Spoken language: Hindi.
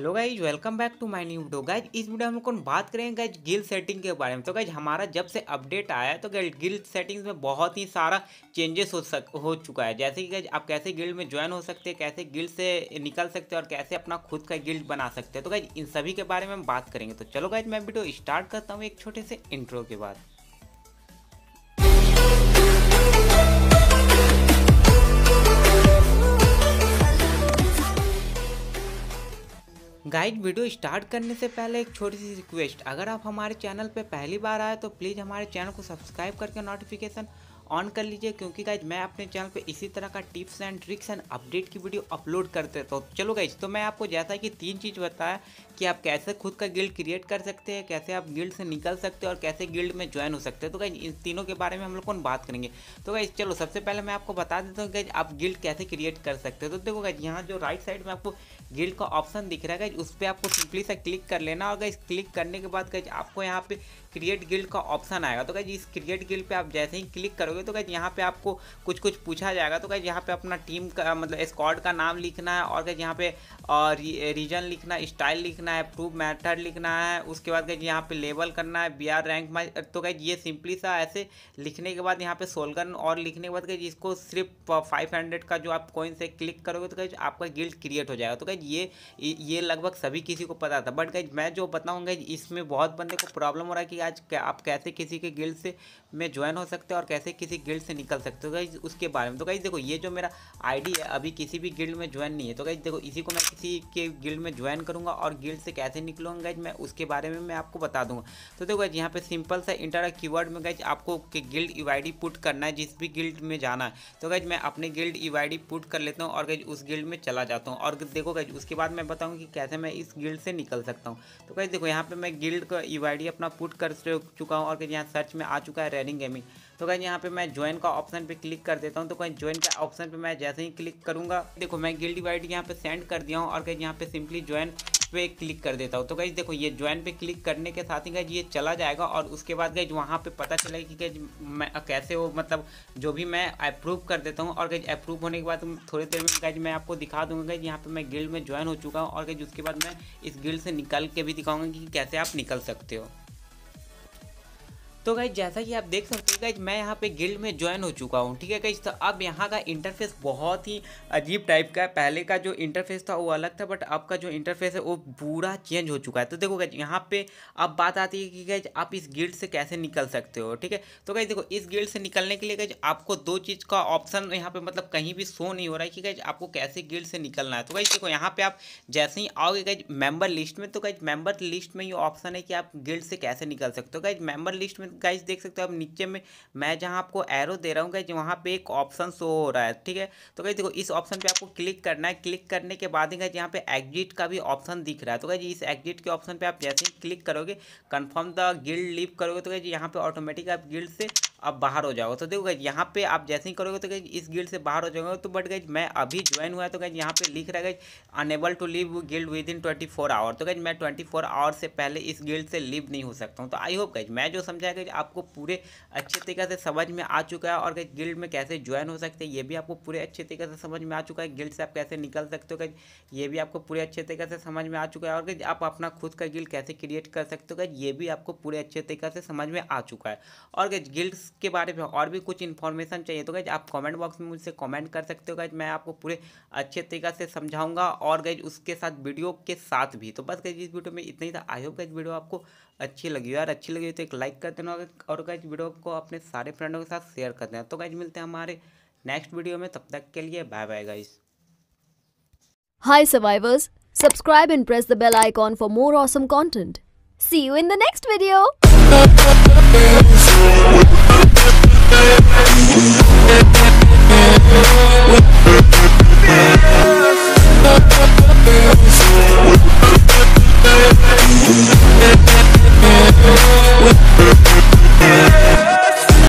hello guys welcome back to my new video guys इस वीडियो में हम लोग बात करेंगे गाइज गिल सेटिंग के बारे में तो गाइज हमारा जब से अपडेट आया है तो गाइज गिल सेटिंग्स में बहुत ही सारा चेंजेस हो सक हो चुका है जैसे कि गाइज आप कैसे गिल्ड में ज्वाइन हो सकते हैं कैसे गिल्ड से निकल सकते हैं और कैसे अपना खुद का गिल्ड बना सकते हैं तो गाइज इन सभी के बारे में हम बात करेंगे तो चलो गाइज मैं वीडियो स्टार्ट करता हूँ एक छोटे से इंट्रो के बाद गाइड वीडियो स्टार्ट करने से पहले एक छोटी सी रिक्वेस्ट अगर आप हमारे चैनल पर पहली बार आए तो प्लीज़ हमारे चैनल को सब्सक्राइब करके नोटिफिकेशन ऑन कर लीजिए क्योंकि गाइज मैं अपने चैनल पे इसी तरह का tips and tricks and update की वीडियो अपलोड करते तो चलो गाइज तो मैं आपको जैसा कि तीन चीज़ बताया कि आप कैसे खुद का गिल्ड क्रिएट कर सकते हैं कैसे आप गिल्ड से निकल सकते हैं और कैसे गिल्ड में ज्वाइन हो सकते हैं तो गाइज इन तीनों के बारे में हम लोग कौन बात करेंगे तो गाइज चलो सबसे पहले मैं आपको बता देता हूँ गाइज आप गिल्ड कैसे क्रिएट कर सकते हैं तो देखो गाइज यहाँ जो राइट साइड में आपको गिल्ड का ऑप्शन दिख रहा है गाइज उस पर आपको सिंपली सा क्लिक कर लेना और गाइज क्लिक करने के बाद गाइज आपको यहाँ पे क्रिएट गिल्ड का ऑप्शन आएगा तो गाइज इस क्रिएट गिल्ड पे आप जैसे ही क्लिक करोगे तो गाइज यहाँ पे आपको कुछ कुछ पूछा जाएगा तो गाइज यहाँ पे अपना टीम का मतलब स्क्वाड का नाम लिखना है और गाइज यहाँ पे रीजन लिखना है स्टाइल लिखना है प्रूफ मैथड लिखना है उसके बाद गाइज यहाँ पे लेवल करना है बी आर रैंक में तो गाइज ये सिंपली सा ऐसे लिखने के बाद यहाँ पे सोलगन और लिखने के बाद गाइज इसको सिर्फ फाइव हंड्रेड का जो आप कोइन से क्लिक करोगे तो गाइज आपका गिल्ड क्रिएट हो जाएगा तो गाइज ये ये लगभग सभी किसी को पता था बट गाइज मैं जो बताऊँगा इसमें बहुत बंदे को प्रॉब्लम हो रहा है कि आज आप कैसे किसी के गिल्ड से में ज्वाइन हो सकते हो और कैसे किसी गिल्ड से निकल सकते हो गई उसके बारे में तो गाइज देखो ये जो मेरा आईडी है अभी किसी भी गिल्ड में ज्वाइन नहीं है तो गाइज देखो इसी को मैं किसी के गिल्ड में ज्वाइन करूँगा और गिल्ड से कैसे निकलूँगा गई मैं उसके बारे में मैं आपको बता दूँगा तो देखो गई यहाँ पर सिंपल सा इंटर कीवर्ड में गई आपको गिल्ड यू आई पुट करना है जिस भी गिल्ड में जाना है तो गाइज मैं अपने गिल्ड यू आई पुट कर लेता हूँ और गाइज उस गिल्ड में चला जाता हूँ और देखो गाइज उसके बाद मैं बताऊँ कि कैसे मैं इस गिल्ड से निकल सकता हूँ तो गाइज देखो यहाँ पर मैं गिल्ड का यू e अपना पुट कर कर चुका हूँ और कहीं यहाँ सर्च में आ चुका है रेडिंग गेमिंग तो कहीं यहाँ पे मैं ज्वाइन का ऑप्शन पे क्लिक कर देता हूँ तो कहीं ज्वाइन का ऑप्शन पे मैं जैसे ही क्लिक करूँगा देखो मैं गिल्ड डिवाइड यहाँ पे सेंड कर दिया हूँ और कहीं यहाँ पे सिंपली ज्वाइन पे क्लिक कर देता हूँ तो कहीं देखो ये ज्वाइन पे क्लिक करने के साथ ही कहीं ये चला जाएगा और उसके बाद कहीं वहाँ पे पता चलेगा कि कहीं मैं कैसे वो मतलब जो भी मैं अप्रूव कर देता हूँ और कहीं अप्रूव होने के बाद थोड़ी देर में कहीं मैं आपको दिखा दूंगा कहीं यहाँ पे मैं गिल्ड में ज्वाइन हो चुका हूँ और कहीं उसके बाद मैं इस गिल्ड से निकल के भी दिखाऊंगा कि कैसे आप निकल सकते हो तो गाइज जैसा कि आप देख सकते हो गाइज मैं यहाँ पे गिल्ड में ज्वाइन हो चुका हूँ ठीक है गाइज तो अब यहाँ का इंटरफेस बहुत ही अजीब टाइप का है पहले का जो इंटरफेस था वो अलग था बट आपका जो इंटरफेस है वो पूरा चेंज हो चुका है तो देखो गाइज यहाँ पे अब बात आती है कि गाइज आप इस गिल्ड से कैसे निकल सकते हो ठीक है तो गाइज देखो इस गिल्ड से निकलने के लिए गाइज आपको दो चीज़ का ऑप्शन यहाँ पर मतलब कहीं भी शो नहीं हो रहा है कि गाइज आपको कैसे गिल्ड से निकलना है तो गाइज देखो यहाँ पर आप जैसे ही आओगे गाइज मेंबर लिस्ट में तो गाइज मेंबर लिस्ट में ये ऑप्शन है कि आप गिल्ड से कैसे निकल सकते हो गाइज मेंबर लिस्ट में गाइज देख सकते हो अब नीचे में मैं जहाँ आपको एरो दे रहा हूँ गाइज वहाँ पे एक ऑप्शन शो हो रहा है ठीक है तो गाइज देखो इस ऑप्शन पे आपको क्लिक करना है क्लिक करने के बाद ही गाइज यहाँ पे एग्जिट का भी ऑप्शन दिख रहा है तो गाइज इस एग्जिट के ऑप्शन पर आप जैसे ही क्लिक करोगे कन्फर्म द गिल्ड लीव करोगे तो गाइज यहाँ पर ऑटोमेटिक आप गिल्ड से आप बाहर हो जाओगे तो देखो गई यहाँ पे आप जैसे ही करोगे तो कहीं इस गिल्ड से बाहर हो जाओगे तो बट गई मैं अभी ज्वाइन हुआ है तो कहीं यहाँ पे लिख रहा है गई unable to leave guild within twenty four hour तो गाइज मैं ट्वेंटी फोर आवर से पहले इस गिल्ड से लिव नहीं हो सकता हूँ तो आई होप गई मैं जो समझाया गाइज आपको पूरे अच्छे तरीके से समझ में आ चुका है और कहीं गिल्ड में कैसे ज्वाइन हो सकते हैं ये भी आपको पूरे अच्छे तरीके से समझ में आ चुका है गिल्ड से आप कैसे निकल सकते हो गई ये भी आपको पूरे अच्छे तरीके से समझ में आ चुका है और कहीं आप अपना खुद का गिल्ड कैसे क्रिएट कर सकते हो गई ये भी आपको पूरे अच्छे तरीके से समझ में आ चुका है और गाइज गिल्ड्स इसके बारे में और भी कुछ इन्फॉर्मेशन चाहिए तो गैज आप कमेंट बॉक्स में मुझसे कमेंट कर सकते हो गैज मैं आपको पूरे अच्छे तरीके से समझाऊंगा और गैज उसके साथ वीडियो के साथ भी तो बस गैज इस वीडियो में इतना ही था आई होप गैज वीडियो आपको अच्छी लगी यार अच्छी लगी तो एक लाइक कर देना और गैज वीडियो को अपने सारे फ्रेंडों के साथ शेयर कर देना तो गैज मिलते हैं हमारे नेक्स्ट वीडियो में तब तक के लिए bye bye guys hi survivors subscribe and press the bell icon for more awesome content see you in the next video